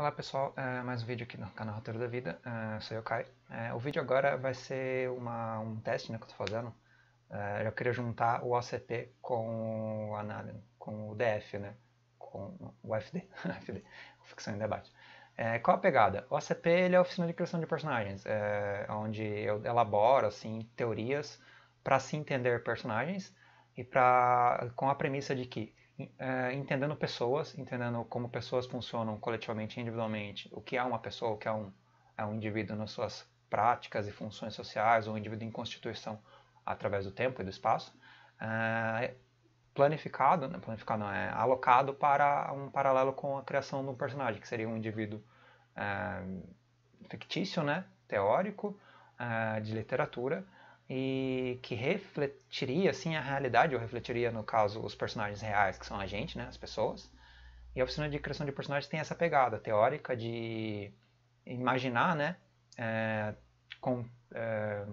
Olá pessoal, é mais um vídeo aqui no canal Roteiro da Vida, é, sou eu, Kai. É, o vídeo agora vai ser uma, um teste né, que eu estou fazendo. É, eu queria juntar o OCP com o ANAD, com o DF, né, com o FD, FD Ficção em Debate. É, qual a pegada? O OCP ele é a oficina de criação de personagens, é, onde eu elaboro assim, teorias para se entender personagens e pra, com a premissa de que uh, entendendo pessoas, entendendo como pessoas funcionam coletivamente e individualmente, o que é uma pessoa, o que é um, é um indivíduo nas suas práticas e funções sociais, ou um indivíduo em constituição através do tempo e do espaço, uh, planificado, né, planificado não, é alocado para um paralelo com a criação do personagem, que seria um indivíduo uh, fictício, né, teórico, de literatura, e que refletiria assim a realidade, ou refletiria no caso os personagens reais, que são a gente, né, as pessoas. E a oficina de criação de personagens tem essa pegada teórica de imaginar, né, é, com é,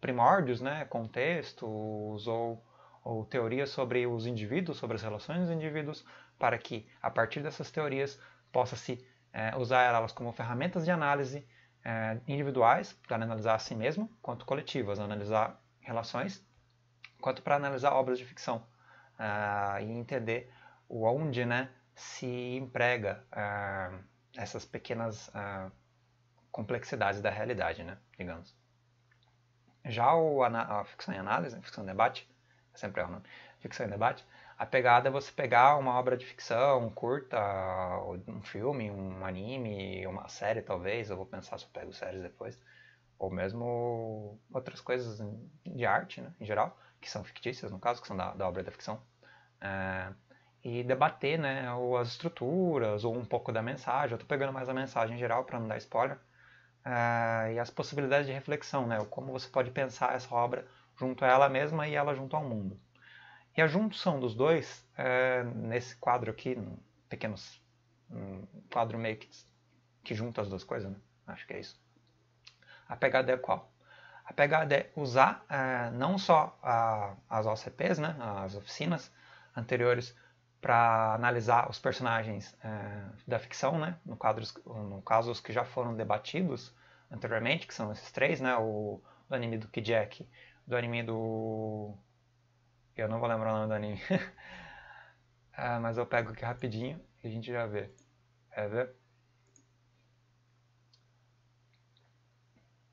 primórdios, né, contextos ou, ou teorias sobre os indivíduos, sobre as relações dos indivíduos, para que a partir dessas teorias possa se é, usar elas como ferramentas de análise é, individuais, para analisar a si mesmo, quanto coletivas, analisar relações, quanto para analisar obras de ficção uh, e entender o onde né, se emprega uh, essas pequenas uh, complexidades da realidade, né, digamos. Já o, a, ficção e análise, a ficção e debate, sempre é o nome, ficção e debate, a pegada é você pegar uma obra de ficção, um curta, um filme, um anime, uma série talvez, eu vou pensar se eu pego séries depois, ou mesmo outras coisas de arte, né, em geral, que são fictícias, no caso, que são da, da obra da ficção, é, e debater, né, ou as estruturas, ou um pouco da mensagem, eu estou pegando mais a mensagem em geral para não dar spoiler, é, e as possibilidades de reflexão, né, como você pode pensar essa obra junto a ela mesma e ela junto ao mundo. E a junção dos dois, é, nesse quadro aqui, um pequeno um quadro meio que, que junta as duas coisas, né? acho que é isso. A pegada é qual? A pegada é usar é, não só a, as OCPs, né, as oficinas anteriores, para analisar os personagens é, da ficção, né, no, quadro, no caso os que já foram debatidos anteriormente, que são esses três, né, o, do anime do Kid Jack, do anime do eu não vou lembrar o nome do anime. ah, mas eu pego aqui rapidinho e a gente já vê. É, vê?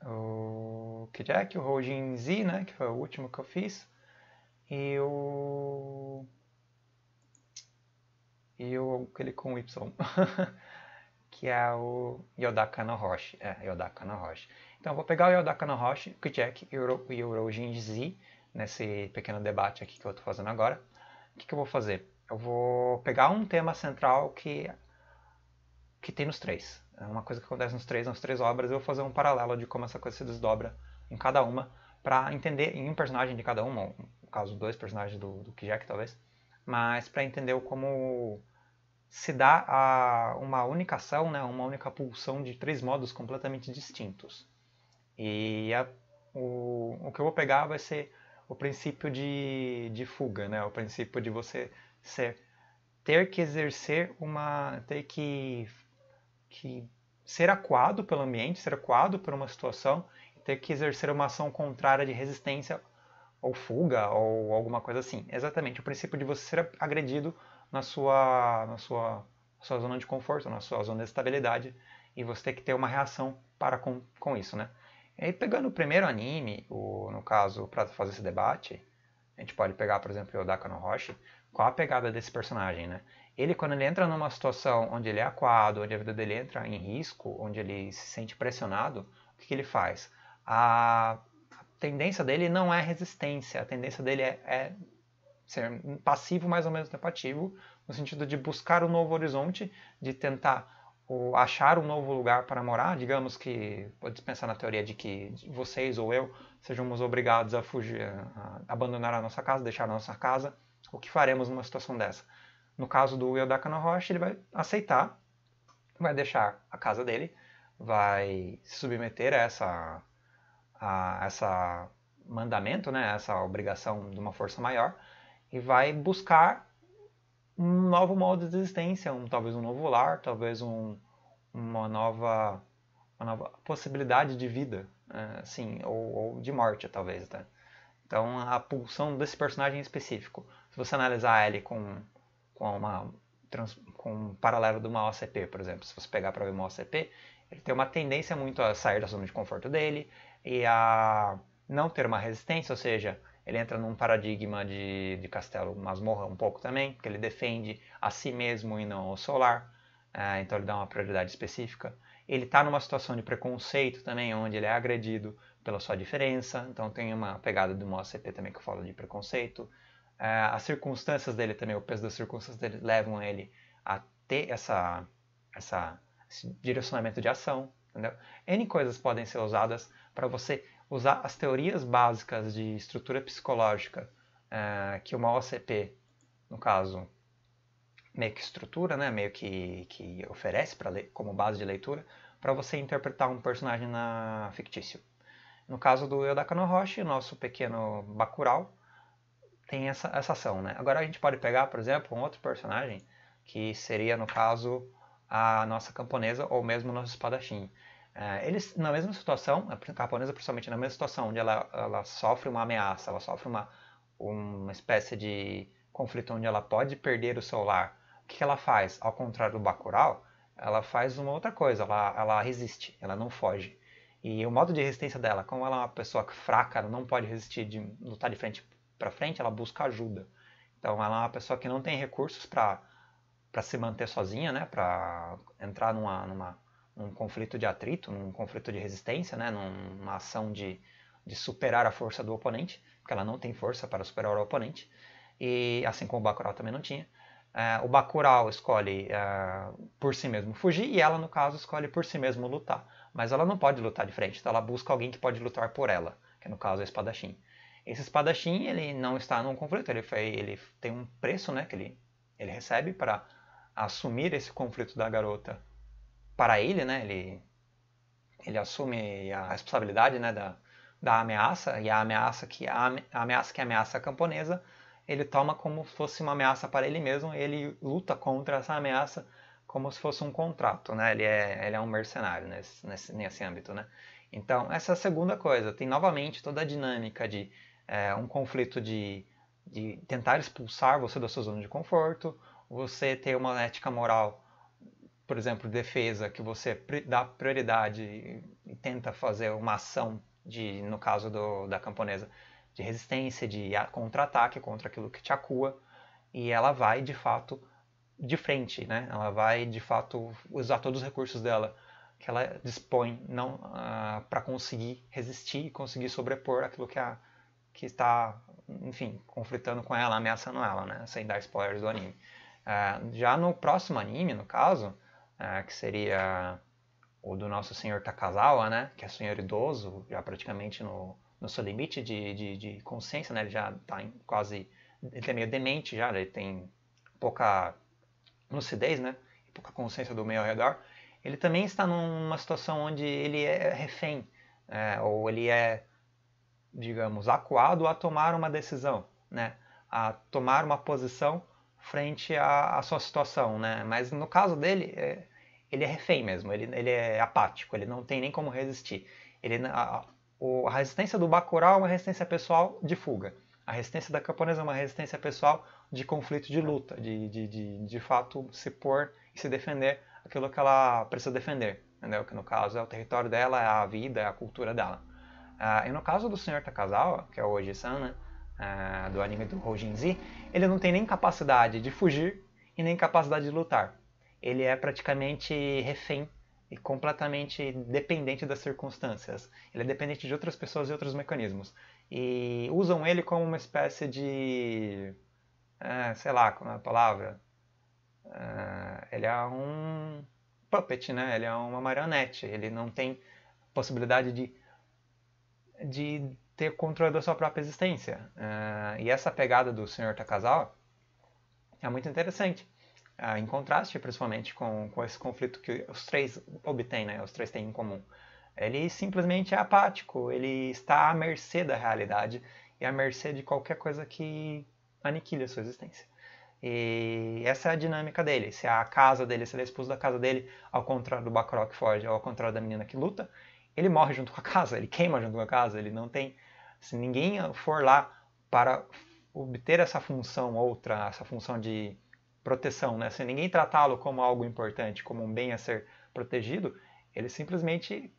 O Kijak, o Houjin Z, né, que foi o último que eu fiz. E o... E o, aquele com Y. que é o Yodaka no Roshi. É, Yodaka no Roshi. Então, eu vou pegar o Yodaka no Roshi, o Kijak e o Roujin Z nesse pequeno debate aqui que eu estou fazendo agora. O que, que eu vou fazer? Eu vou pegar um tema central que, que tem nos três. É uma coisa que acontece nos três, nas três obras, eu vou fazer um paralelo de como essa coisa se desdobra em cada uma, para entender em um personagem de cada uma, no caso dois personagens do, do Kijek talvez, mas para entender como se dá a uma única ação, né, uma única pulsão de três modos completamente distintos. E a, o, o que eu vou pegar vai ser o princípio de, de fuga, né? O princípio de você ser, ter que exercer uma, ter que, que ser acuado pelo ambiente, ser acuado por uma situação, ter que exercer uma ação contrária de resistência ou fuga ou alguma coisa assim. Exatamente, o princípio de você ser agredido na sua, na sua, sua zona de conforto, na sua zona de estabilidade, e você ter que ter uma reação para com, com isso, né? E aí, pegando o primeiro anime, o, no caso, para fazer esse debate, a gente pode pegar, por exemplo, o Daka no Roshi, qual a pegada desse personagem, né? Ele, quando ele entra numa situação onde ele é aquado, onde a vida dele entra em risco, onde ele se sente pressionado, o que, que ele faz? A tendência dele não é resistência, a tendência dele é, é ser passivo, mais ou menos tempo ativo, no sentido de buscar um novo horizonte, de tentar achar um novo lugar para morar, digamos que, pode pensar na teoria de que vocês ou eu sejamos obrigados a fugir, a abandonar a nossa casa, deixar a nossa casa, o que faremos numa situação dessa? No caso do Yodaka Rocha, ele vai aceitar, vai deixar a casa dele, vai se submeter a essa, a essa mandamento, né, essa obrigação de uma força maior, e vai buscar um novo modo de existência, um, talvez um novo lar, talvez um, uma, nova, uma nova possibilidade de vida, assim, ou, ou de morte, talvez, né? Então, a pulsão desse personagem específico. Se você analisar ele com, com, uma, com um paralelo de uma OCP, por exemplo, se você pegar para ver uma OCP, ele tem uma tendência muito a sair da zona de conforto dele e a não ter uma resistência, ou seja, ele entra num paradigma de, de Castelo Masmorra um pouco também, porque ele defende a si mesmo e não ao solar, é, então ele dá uma prioridade específica. Ele está numa situação de preconceito também, onde ele é agredido pela sua diferença, então tem uma pegada do MOSCP também que eu falo de preconceito. É, as circunstâncias dele também, o peso das circunstâncias dele levam ele a ter essa, essa, esse direcionamento de ação, entendeu? N coisas podem ser usadas para você usar as teorias básicas de estrutura psicológica uh, que uma OCP, no caso, meio que estrutura, né, meio que, que oferece para como base de leitura, para você interpretar um personagem na fictício. No caso do Yodaka no Roche, nosso pequeno Bakurau, tem essa, essa ação. Né? Agora a gente pode pegar, por exemplo, um outro personagem, que seria, no caso, a nossa camponesa ou mesmo o nosso espadachim. É, eles, na mesma situação, a japonesa principalmente na mesma situação, onde ela, ela sofre uma ameaça, ela sofre uma, uma espécie de conflito onde ela pode perder o seu lar, o que ela faz? Ao contrário do Bacurau, ela faz uma outra coisa, ela, ela resiste, ela não foge. E o modo de resistência dela, como ela é uma pessoa fraca, ela não pode resistir de lutar de frente para frente, ela busca ajuda. Então ela é uma pessoa que não tem recursos para se manter sozinha, né? para entrar numa, numa num conflito de atrito, num conflito de resistência, né? numa ação de, de superar a força do oponente, porque ela não tem força para superar o oponente, e assim como o Bacurau também não tinha. É, o Bacurau escolhe é, por si mesmo fugir e ela, no caso, escolhe por si mesmo lutar. Mas ela não pode lutar de frente, então ela busca alguém que pode lutar por ela, que é, no caso é o espadachim. Esse espadachim, ele não está num conflito, ele, foi, ele tem um preço né, que ele, ele recebe para assumir esse conflito da garota para ele, né? Ele, ele assume a responsabilidade né, da, da ameaça, e a ameaça, que, a ameaça que ameaça a camponesa, ele toma como se fosse uma ameaça para ele mesmo, ele luta contra essa ameaça como se fosse um contrato, né? Ele é, ele é um mercenário nesse, nesse, nesse âmbito, né? Então, essa é a segunda coisa. Tem novamente toda a dinâmica de é, um conflito de, de tentar expulsar você da sua zona de conforto, você ter uma ética moral por exemplo, defesa, que você dá prioridade e tenta fazer uma ação de, no caso do, da camponesa, de resistência, de contra-ataque contra aquilo que te acua, e ela vai de fato de frente, né? Ela vai de fato usar todos os recursos dela que ela dispõe não uh, ah, para conseguir resistir e conseguir sobrepor aquilo que a que está, enfim, conflitando com ela, ameaçando ela, né? Sem dar spoilers do anime. Uh, já no próximo anime, no caso, ah, que seria o do nosso senhor Takazawa, né? Que é senhor idoso, já praticamente no, no seu limite de, de, de consciência, né? Ele já está quase... Ele é meio demente já, ele tem pouca lucidez, né? pouca consciência do meio ao redor. Ele também está numa situação onde ele é refém, é, ou ele é, digamos, acuado a tomar uma decisão, né? A tomar uma posição frente à, à sua situação, né? Mas no caso dele, é, ele é refém mesmo, ele, ele é apático, ele não tem nem como resistir. Ele, a, a resistência do Bacurau é uma resistência pessoal de fuga. A resistência da camponesa é uma resistência pessoal de conflito, de luta, de, de, de, de fato se pôr e se defender aquilo que ela precisa defender, entendeu? Que no caso é o território dela, é a vida, é a cultura dela. Ah, e no caso do Sr. Takazawa, que é o Oji-san, né? Ah, do anime do Hojinzi, ele não tem nem capacidade de fugir e nem capacidade de lutar ele é praticamente refém e completamente dependente das circunstâncias. Ele é dependente de outras pessoas e outros mecanismos. E usam ele como uma espécie de. É, sei lá como é a palavra. É, ele é um puppet, né? Ele é uma marionete. Ele não tem possibilidade de, de ter controle da sua própria existência. É, e essa pegada do Sr. Takazawa é muito interessante em contraste principalmente com, com esse conflito que os três obtêm, né? Os três têm em comum. Ele simplesmente é apático, ele está à mercê da realidade e à mercê de qualquer coisa que aniquile a sua existência. E essa é a dinâmica dele. Se a casa dele, se ele é expulso da casa dele, ao contrário do Bacurau que foge, ou ao contrário da menina que luta, ele morre junto com a casa, ele queima junto com a casa, ele não tem. Se ninguém for lá para obter essa função outra, essa função de proteção, né? Se ninguém tratá-lo como algo importante, como um bem a ser protegido, ele simplesmente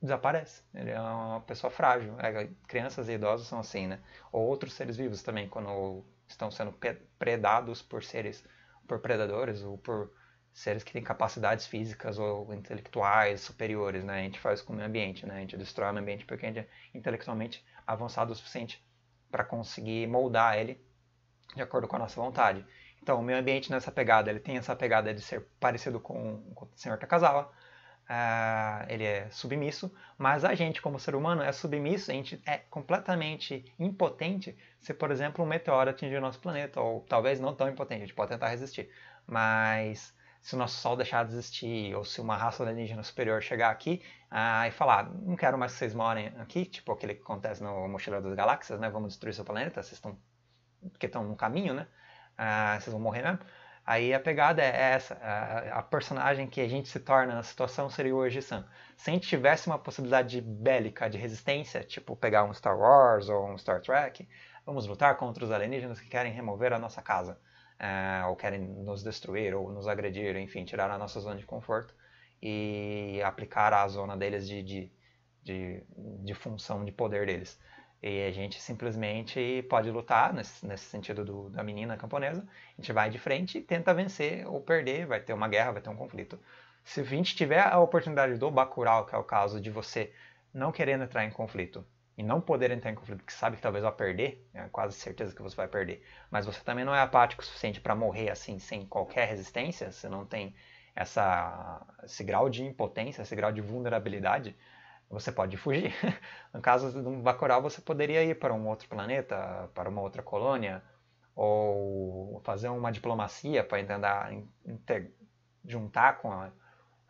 desaparece. Ele é uma pessoa frágil. É, crianças e idosos são assim, né? Ou outros seres vivos também, quando estão sendo predados por seres, por predadores ou por seres que têm capacidades físicas ou intelectuais superiores, né? A gente faz com o meio ambiente, né? A gente destrói o meio ambiente porque a gente é intelectualmente avançado o suficiente para conseguir moldar ele de acordo com a nossa vontade. Então, o meio ambiente nessa pegada, ele tem essa pegada de ser parecido com, com o Senhor Takazawa, uh, ah, ele é submisso, mas a gente, como ser humano, é submisso, a gente é completamente impotente se, por exemplo, um meteoro atingir o nosso planeta, ou talvez não tão impotente, a gente pode tentar resistir, mas se o nosso Sol deixar de existir, ou se uma raça alienígena superior chegar aqui uh, e falar, não quero mais que vocês morem aqui, tipo aquele que acontece no Mochileiro das Galáxias, né, vamos destruir seu planeta, vocês estão, porque estão no caminho, né, ah, vocês vão morrer mesmo. Aí a pegada é essa, a, personagem que a gente se torna na situação seria o Oji-san. Se a gente tivesse uma possibilidade bélica de resistência, tipo pegar um Star Wars ou um Star Trek, vamos lutar contra os alienígenas que querem remover a nossa casa, é, ou querem nos destruir, ou nos agredir, enfim, tirar a nossa zona de conforto e aplicar a zona deles de, de, de, de função de poder deles. E a gente simplesmente pode lutar, nesse, nesse sentido do, da menina camponesa, a gente vai de frente e tenta vencer ou perder, vai ter uma guerra, vai ter um conflito. Se a gente tiver a oportunidade do Bacurau, que é o caso de você não querendo entrar em conflito e não poder entrar em conflito, porque sabe que talvez vai perder, é quase certeza que você vai perder, mas você também não é apático o suficiente para morrer assim, sem qualquer resistência, você não tem essa, esse grau de impotência, esse grau de vulnerabilidade, você pode fugir. no caso de um você poderia ir para um outro planeta, para uma outra colônia, ou fazer uma diplomacia para tentar juntar com a,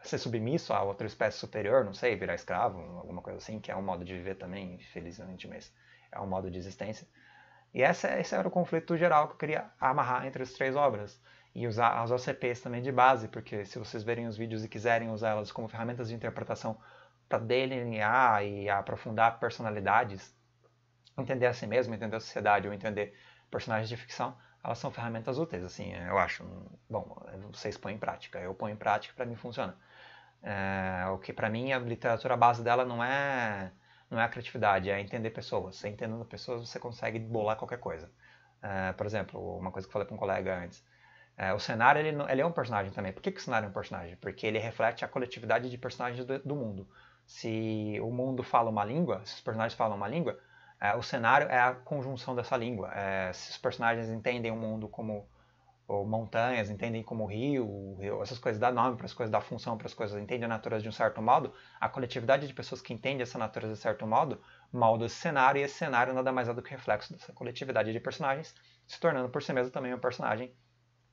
ser submisso a outra espécie superior, não sei, virar escravo, alguma coisa assim, que é um modo de viver também, infelizmente, mas é um modo de existência. E essa, esse era o conflito geral que eu queria amarrar entre as três obras. E usar as OCPs também de base, porque se vocês verem os vídeos e quiserem usá-las como ferramentas de interpretação para delinear e aprofundar personalidades, entender a si mesmo, entender a sociedade ou entender personagens de ficção, elas são ferramentas úteis, assim, eu acho. Bom, vocês põem em prática, eu ponho em prática para mim funciona. É, o que para mim a literatura a base dela não é não é a criatividade, é entender pessoas. Você entendendo pessoas, você consegue bolar qualquer coisa. É, por exemplo, uma coisa que eu falei para um colega antes. É, o cenário ele, ele, é um personagem também. Por que, que o cenário é um personagem? Porque ele reflete a coletividade de personagens do, do mundo. Se o mundo fala uma língua, se os personagens falam uma língua, é, o cenário é a conjunção dessa língua. É, se os personagens entendem o mundo como montanhas, entendem como rio, rio, essas coisas dá nome para as coisas, dá função para as coisas, entendem a natureza de um certo modo, a coletividade de pessoas que entendem essa natureza de certo modo molda esse cenário, e esse cenário nada mais é do que reflexo dessa coletividade de personagens, se tornando por si mesmo também um personagem.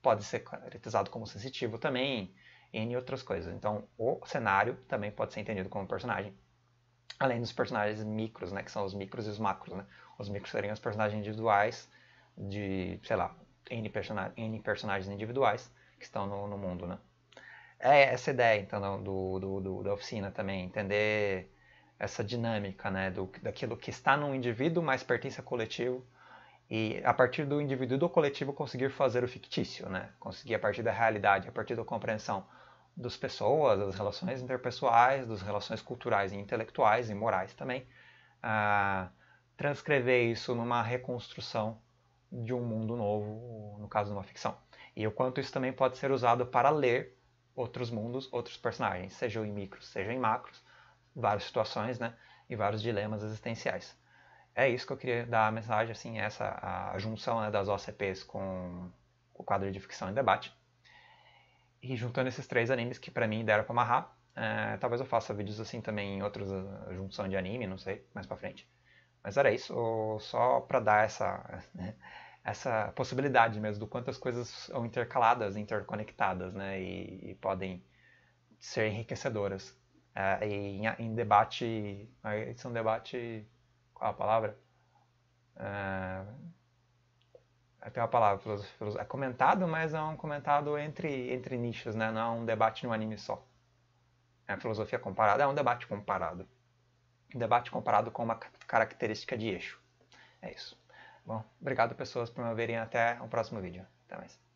Pode ser caracterizado como sensitivo também, N outras coisas. Então, o cenário também pode ser entendido como personagem. Além dos personagens micros, né, que são os micros e os macros. Né? Os micros seriam os personagens individuais de, sei lá, N, persona N personagens individuais que estão no, no mundo. Né? É essa ideia, então, do, do, do, da oficina também, entender essa dinâmica né, do, daquilo que está num indivíduo, mas pertence ao coletivo, e a partir do indivíduo do coletivo conseguir fazer o fictício, né? conseguir a partir da realidade, a partir da compreensão, das pessoas, das relações interpessoais, das relações culturais e intelectuais e morais também. transcrever isso numa reconstrução de um mundo novo, no caso de uma ficção. E o quanto isso também pode ser usado para ler outros mundos, outros personagens, seja em micros, seja em macros, várias situações, né? E vários dilemas existenciais. É isso que eu queria dar a mensagem, assim, essa a junção né, das OCPs com o quadro de ficção e debate. E juntando esses três animes que para mim deram pra amarrar, é, talvez eu faça vídeos assim também em outras eh, junção de anime, não sei, mais pra frente. Mas era isso, só para dar essa, né, essa possibilidade mesmo do quantas coisas são intercaladas, interconectadas, né, e, e podem ser enriquecedoras. É, em, em, debate, isso é um debate, qual a palavra? É, aquela é, palavra, é comentado, mas é um comentado entre, entre nichos, né? Não é um debate no anime só. É filosofia comparada, é um debate comparado. Um debate comparado com uma característica de eixo. É isso. Bom, obrigado pessoas por me verem até o próximo vídeo. Até mais.